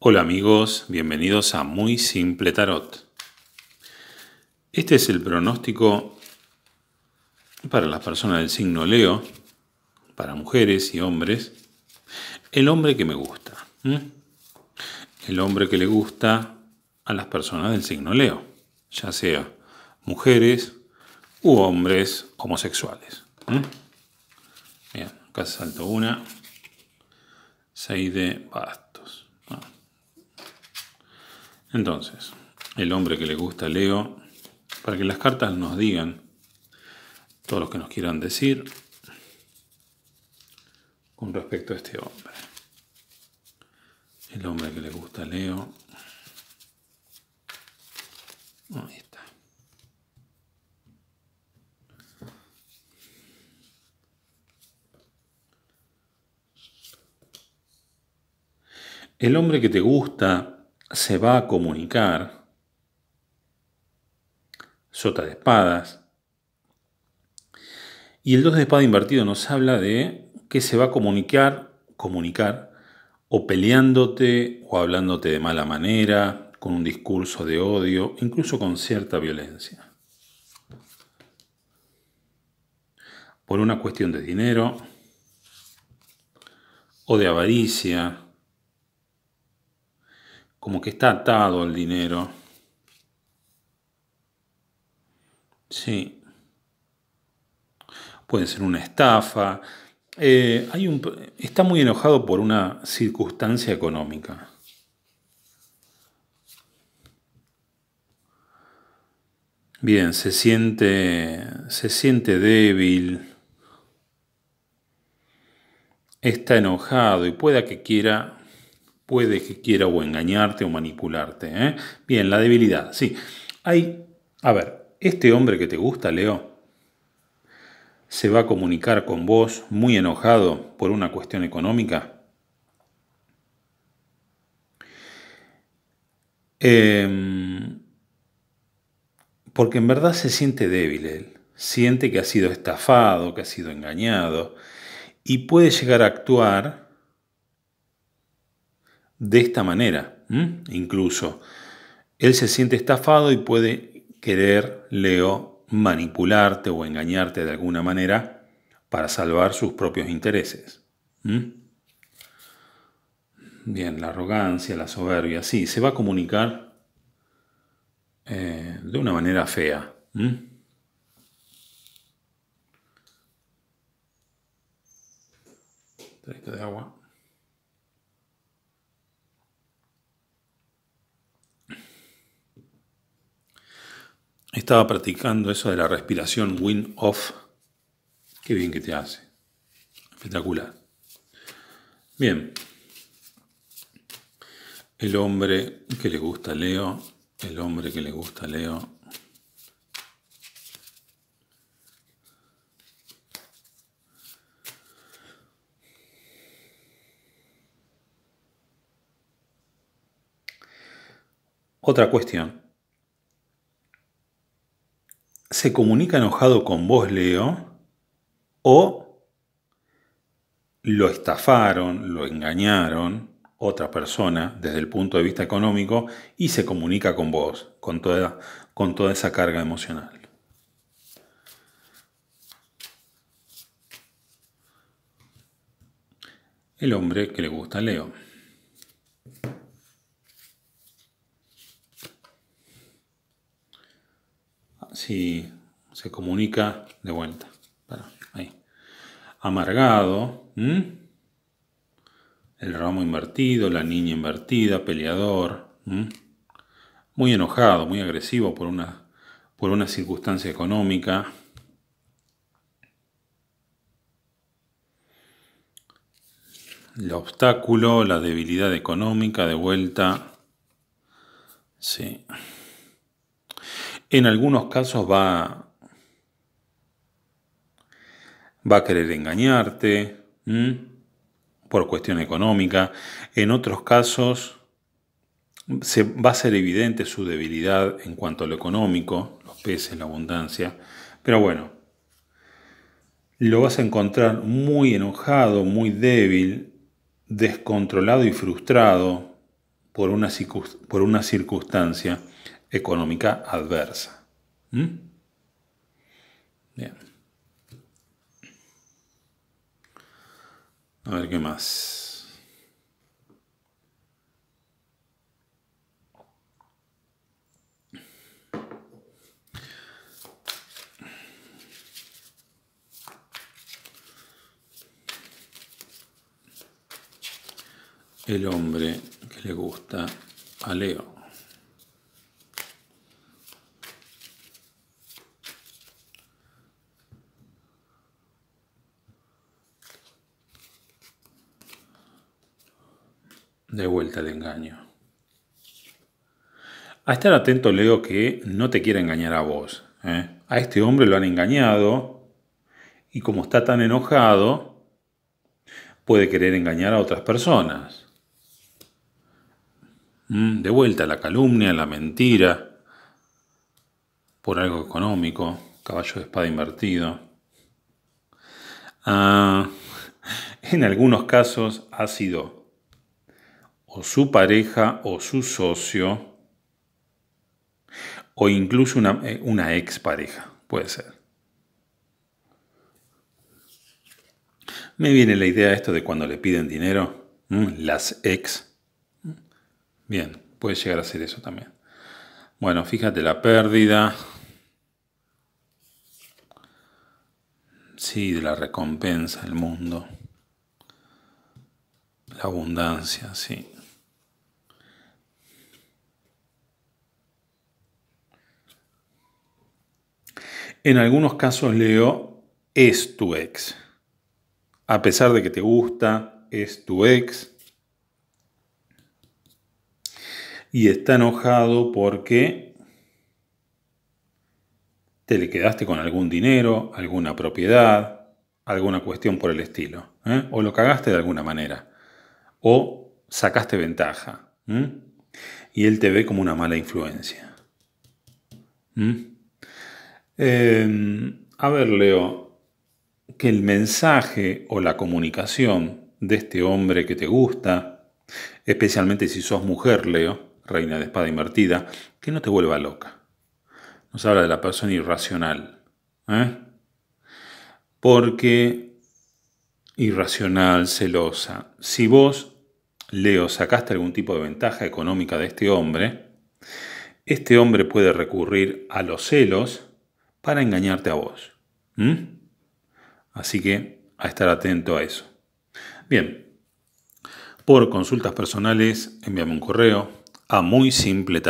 Hola amigos, bienvenidos a Muy Simple Tarot. Este es el pronóstico para las personas del signo Leo, para mujeres y hombres. El hombre que me gusta. El hombre que le gusta a las personas del signo Leo, ya sea mujeres u hombres homosexuales. Bien, acá salto una. 6 de bastos. Entonces, el hombre que le gusta Leo, para que las cartas nos digan todo lo que nos quieran decir con respecto a este hombre. El hombre que le gusta Leo. Ahí está. El hombre que te gusta se va a comunicar sota de espadas. Y el 2 de espada invertido nos habla de que se va a comunicar, comunicar, o peleándote o hablándote de mala manera, con un discurso de odio, incluso con cierta violencia. Por una cuestión de dinero o de avaricia como que está atado al dinero. Sí. Puede ser una estafa. Eh, está muy enojado por una circunstancia económica. Bien, se siente, se siente débil, está enojado y pueda que quiera puede que quiera o engañarte o manipularte. ¿eh? Bien, la debilidad, sí. Hay, a ver, este hombre que te gusta, Leo, se va a comunicar con vos muy enojado por una cuestión económica. Em, porque en verdad se siente débil siente que ha sido estafado, que ha sido engañado y puede llegar a actuar de esta manera. Incluso, él se siente estafado y puede querer, Leo, manipularte o engañarte de alguna manera para salvar sus propios intereses. Bien, la arrogancia, la soberbia, sí, se va a comunicar eh, de una manera fea. de agua. estaba practicando eso de la respiración wind off. Qué bien que te hace. Espectacular. Bien. El hombre que le gusta Leo, el hombre que le gusta Leo. Otra cuestión se comunica enojado con vos, Leo, o lo estafaron, lo engañaron otra persona desde el punto de vista económico y se comunica con vos, con toda, con toda esa carga emocional. El hombre que le gusta Leo. si se comunica de vuelta. Amargado, el ramo invertido, la niña invertida, peleador, muy enojado, muy agresivo por una, por una circunstancia económica. El obstáculo, la debilidad económica, de vuelta. Sí en algunos casos va, va a querer engañarte por cuestión económica, en otros casos se, va a ser evidente su debilidad en cuanto a lo económico, los peces, la abundancia, pero bueno, lo vas a encontrar muy enojado, muy débil, descontrolado y frustrado por una circunstancia económica adversa. ¿Mm? Bien. A ver qué más. El hombre que le gusta a Leo. De vuelta el engaño. A estar atento, Leo, que no te quiere engañar a vos. ¿eh? A este hombre lo han engañado y como está tan enojado, puede querer engañar a otras personas. Mm, de vuelta la calumnia, la mentira, por algo económico, caballo de espada invertido. Ah, en algunos casos ha sido o su pareja o su socio o incluso una, eh, una pareja. puede ser. Me viene la idea esto de cuando le piden dinero, las ex. Bien, puede llegar a ser eso también. Bueno, fíjate la pérdida. Sí, de la recompensa, el mundo. La abundancia, sí. En algunos casos leo es tu ex. A pesar de que te gusta, es tu ex. Y está enojado porque te le quedaste con algún dinero, alguna propiedad, alguna cuestión por el estilo. ¿eh? O lo cagaste de alguna manera. O sacaste ventaja. Y él te ve como una mala influencia. Em, a ver, Leo, que el mensaje o la comunicación de este hombre que te gusta, especialmente si sos mujer, Leo, reina de espada invertida, que no te vuelva loca. Nos habla de la persona irracional. ¿eh? Porque irracional, celosa, si vos, Leo, sacaste algún tipo de ventaja económica de este hombre, este hombre puede recurrir a los celos, para engañarte a vos. Así que a estar atento a eso. Bien, por consultas personales, envíame un correo a muy simple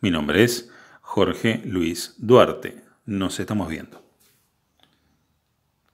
Mi nombre es Jorge Luis Duarte. Nos estamos viendo.